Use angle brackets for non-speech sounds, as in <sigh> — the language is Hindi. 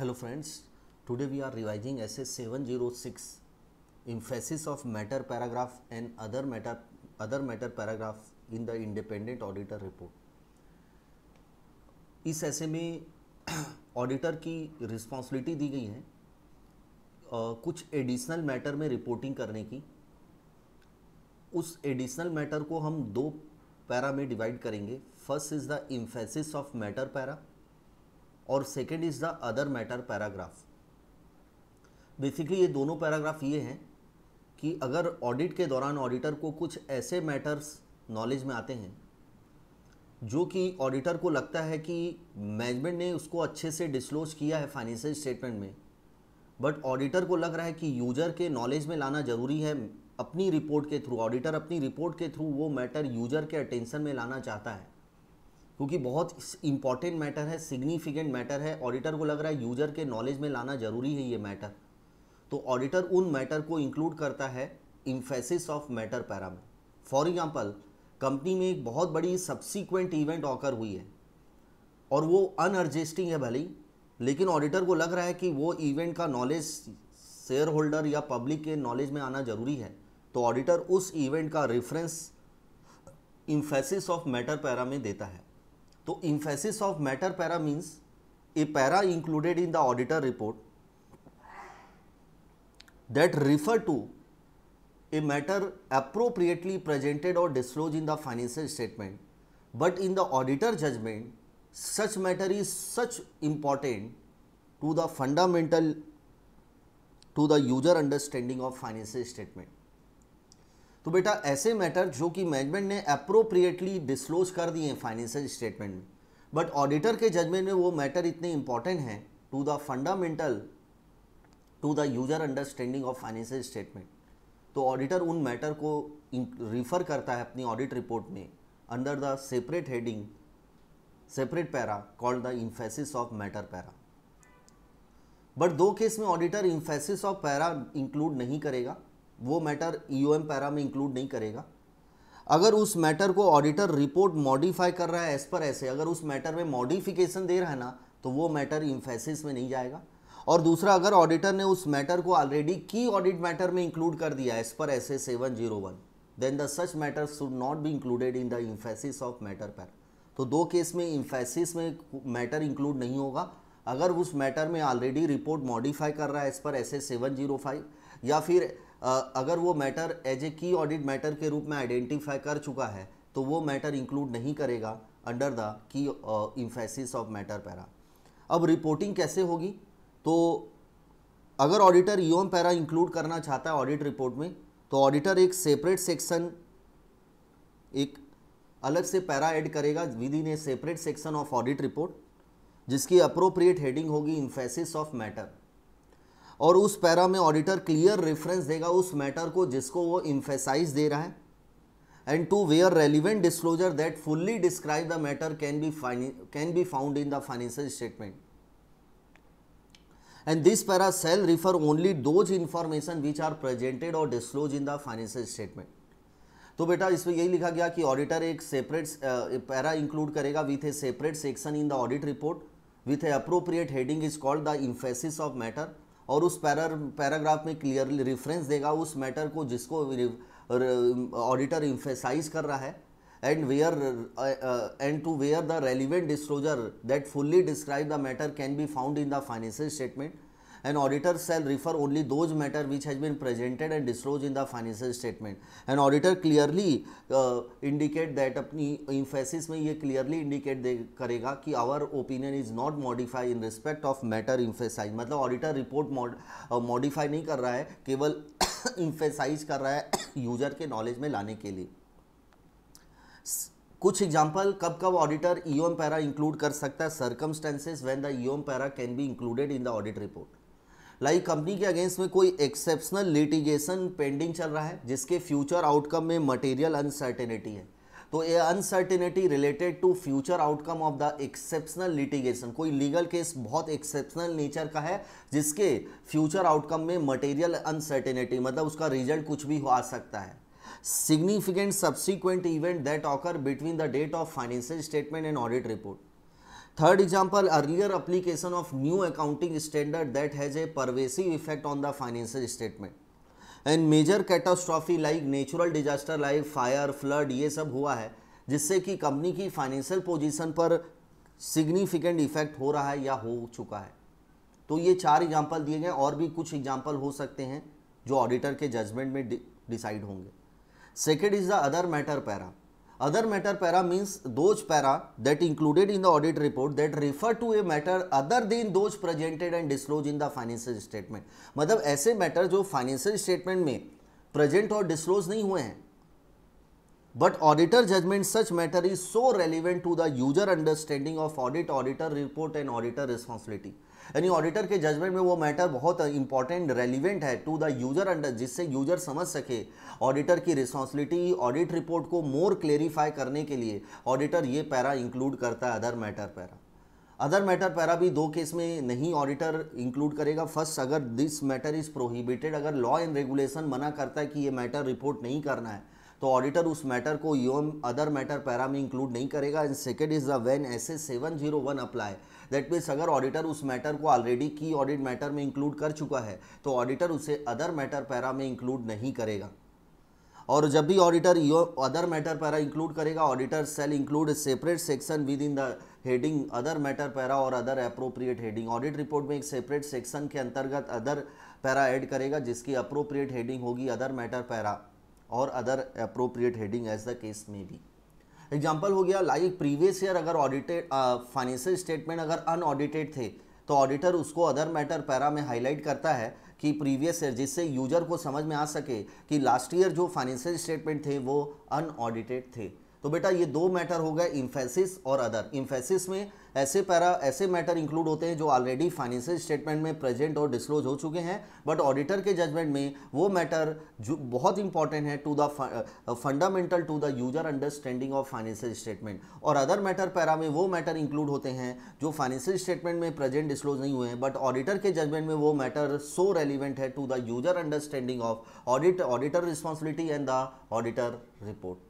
hello friends today we are revising S S seven zero six emphasis of matter paragraph and other matter other matter paragraph in the independent auditor report is ऐसे में ऑडिटर <clears throat> की रिस्पॉन्सिबिलिटी दी गई है कुछ एडिशनल मैटर में रिपोर्टिंग करने की उस एडिशनल मैटर को हम दो पैरा में डिवाइड करेंगे first is the emphasis of matter para और second is the other matter paragraph basically ये दोनों पैराग्राफ ये हैं कि अगर ऑडिट के दौरान ऑडिटर को कुछ ऐसे मैटर्स नॉलेज में आते हैं जो कि ऑडिटर को लगता है कि मैनेजमेंट ने उसको अच्छे से डिस्क्लोज किया है फाइनेंशियल स्टेटमेंट में बट ऑडिटर को लग रहा है कि यूजर के नॉलेज में लाना ज़रूरी है अपनी रिपोर्ट के थ्रू ऑडिटर अपनी रिपोर्ट के थ्रू वो मैटर यूजर के अटेंशन में लाना चाहता है क्योंकि बहुत इंपॉर्टेंट मैटर है सिग्निफिकेंट मैटर है ऑडिटर को लग रहा है यूजर के नॉलेज में लाना जरूरी है ये मैटर तो ऑडिटर उन मैटर को इंक्लूड करता है इम्फेसिस ऑफ मैटर पैरा में फॉर एग्जाम्पल कंपनी में एक बहुत बड़ी सब्सिक्वेंट इवेंट ऑकर हुई है और वो अनएडजस्टिंग है भले लेकिन ऑडिटर को लग रहा है कि वो इवेंट का नॉलेज शेयर होल्डर या पब्लिक के नॉलेज में आना जरूरी है तो ऑडिटर उस इवेंट का reference emphasis of matter para में देता है तो emphasis of matter para means a para included in the auditor report that refer to a matter appropriately presented or disclosed in the financial statement but in the auditor judgment such matter is such important to the fundamental to the user understanding of financial statement तो बेटा ऐसे मैटर जो कि मैनेजमेंट ने अप्रोप्रिएटली डिस्क्लोज कर दिए हैं फाइनेंशियल स्टेटमेंट में बट ऑडिटर के जजमेंट में वो मैटर इतने इंपॉर्टेंट हैं to the fundamental to the user understanding of financial statement तो ऑडिटर उन मैटर को रिफर करता है अपनी ऑडिट रिपोर्ट में under the separate heading separate para called the emphasis of matter para but दो केस में auditor emphasis of para include नहीं करेगा वो मैटर ईओएम e पैरा में इंक्लूड नहीं करेगा अगर उस मैटर को ऑडिटर रिपोर्ट मॉडिफाई कर रहा है एज पर ऐसे अगर उस मैटर में मॉडिफिकेशन दे रहा है ना तो वो मैटर इम्फेसिस में नहीं जाएगा और दूसरा अगर ऑडिटर ने उस मैटर को ऑलरेडी की ऑडिट मैटर में इंक्लूड कर दिया as per S seven zero one then the such matter should not be included in the emphasis of matter para तो दो केस में इम्फेसिस में मैटर इंक्लूड नहीं होगा अगर उस मैटर में ऑलरेडी रिपोर्ट मॉडिफाई कर रहा है इस पर S S seven zero five या फिर अगर वो मैटर एज ए की ऑडिट मैटर के रूप में आइडेंटिफाई कर चुका है तो वो मैटर इंक्लूड नहीं करेगा अंडर द की इम्फेसिस ऑफ मैटर पैरा अब रिपोर्टिंग कैसे होगी तो अगर ऑडिटर ईओम पैरा इंक्लूड करना चाहता है ऑडिट रिपोर्ट में तो ऑडिटर एक सेपरेट सेक्शन एक अलग से पैरा ऐड करेगा within a separate section of audit report जिसकी अप्रोप्रिएट हेडिंग होगी इन्फेसिस ऑफ मैटर और उस पैरा में ऑडिटर क्लियर रेफरेंस देगा उस मैटर को जिसको वो इन्फेसाइज दे रहा है and to where relevant disclosure that fully describe the matter can be can be found in the financial statement and this para shall refer only those information which are presented और disclosed in the financial statement तो बेटा इसमें यही लिखा गया कि ऑडिटर एक सेपरेट पैरा इंक्लूड करेगा with a separate section in the audit report with a appropriate heading is called the emphasis of matter और उस पैराग्राफ में क्लियरली रेफरेंस देगा उस मैटर को जिसको ऑडिटर इम्फेसाइज कर रहा है and where and to where the relevant disclosure that fully describe the matter can be found in the financial statement an auditor shall refer only those matter which has been presented and disclosed in the financial statement an auditor clearly uh, indicate that अपनी emphasis में ये clearly indicate दे करेगा कि our opinion is not modified in respect of matter emphasized मतलब auditor report mod, uh, modify नहीं कर रहा है केवल emphasize कर रहा है user के knowledge में लाने के लिए कुछ एग्जाम्पल कब कब ऑडिटर ईओएम पैरा इंक्लूड कर सकता है circumstances when the EOM para can be included in the audit report like company के अगेंस्ट में कोई एक्सेप्शनल लिटिगेशन पेंडिंग चल रहा है जिसके फ्यूचर आउटकम में मटेरियल अनसर्टेनिटी है तो ये uncertainty related to future outcome of the exceptional litigation कोई लीगल केस बहुत एक्सेप्शनल नेचर का है जिसके फ्यूचर आउटकम में मटेरियल अनसर्टेनिटी मतलब उसका रिजल्ट कुछ भी आ सकता है significant subsequent event that occur between the date of financial statement and audit report third example earlier application of new accounting standard that has a pervasive effect on the financial statement and major catastrophe like natural disaster like fire flood ये सब हुआ है जिससे कि कंपनी की फाइनेंशियल पोजिशन पर सिग्निफिकेंट इफेक्ट हो रहा है या हो चुका है तो ये चार एग्जाम्पल दिए गए और भी कुछ एग्जाम्पल हो सकते हैं जो ऑडिटर के जजमेंट में डिसाइड होंगे second is the other matter para other matter para means those para that included in the audit report that refer to a matter other than those presented and disclose in the financial statement मतलब ऐसे मैटर जो फाइनेंशियल स्टेटमेंट में प्रेजेंट और डिस्क्लोज नहीं हुए हैं but auditor judgement such matter is so relevant to the user understanding of audit auditor report and auditor responsibility यानी ऑडिटर के जजमेंट में वो मैटर बहुत इंपॉर्टेंट रेलिवेंट है टू द यूजर अंडर जिससे यूजर समझ सके ऑडिटर की रिस्पॉन्सिबिलिटी ऑडिट रिपोर्ट को मोर क्लेरिफाई करने के लिए ऑडिटर ये पैरा इंक्लूड करता है other matter para other matter para भी दो केस में नहीं ऑडिटर इंक्लूड करेगा फर्स्ट अगर दिस मैटर इज़ प्रोहिबिटेड अगर लॉ एंड रेगुलेशन मना करता है कि ये मैटर रिपोर्ट नहीं करना है तो ऑडिटर उस मैटर को यूम अदर मैटर पैरा में इंक्लूड नहीं करेगा and second is the when S S seven zero one apply that means अगर ऑडिटर उस मैटर को ऑलरेडी की ऑडिट मैटर में इंक्लूड कर चुका है तो ऑडिटर उसे अदर मैटर पैरा में इंक्लूड नहीं करेगा और जब भी ऑडिटर यो अदर मैटर पैरा इंक्लूड करेगा auditor shall include separate section within the heading other matter para और other appropriate heading audit report में एक सेपरेट सेक्शन के अंतर्गत अदर पैरा ऐड करेगा जिसकी अप्रोप्रिएट हेडिंग होगी अदर मैटर पैरा और other appropriate heading as the case में भी एग्जाम्पल हो गया लाइक प्रीवियस ईयर अगर ऑडिटेड फाइनेंशियल स्टेटमेंट अगर अनऑडिटेड थे तो ऑडिटर उसको अदर मैटर पैरा में हाईलाइट करता है कि प्रीवियस ईयर जिससे यूजर को समझ में आ सके कि लास्ट ईयर जो फाइनेंशियल स्टेटमेंट थे वो अनऑडिटेड थे तो बेटा ये दो मैटर हो गए इम्फेसिस और अदर इम्फेसिस में ऐसे पैरा ऐसे मैटर इंक्लूड होते हैं जो ऑलरेडी फाइनेंशियल स्टेटमेंट में प्रेजेंट और डिस्क्लोज हो चुके हैं बट ऑडिटर के जजमेंट में वो मैटर जो बहुत इंपॉर्टेंट है to the fundamental to the user understanding of financial statement और अदर मैटर पैरा में वो मैटर इंक्लूड होते हैं जो फाइनेंशियल स्टेटमेंट में प्रेजेंट डिस्क्लोज नहीं हुए हैं बट ऑडिटर के जजमेंट में वो मैटर सो रेलिवेंट है to the user understanding of audit auditor responsibility and the auditor report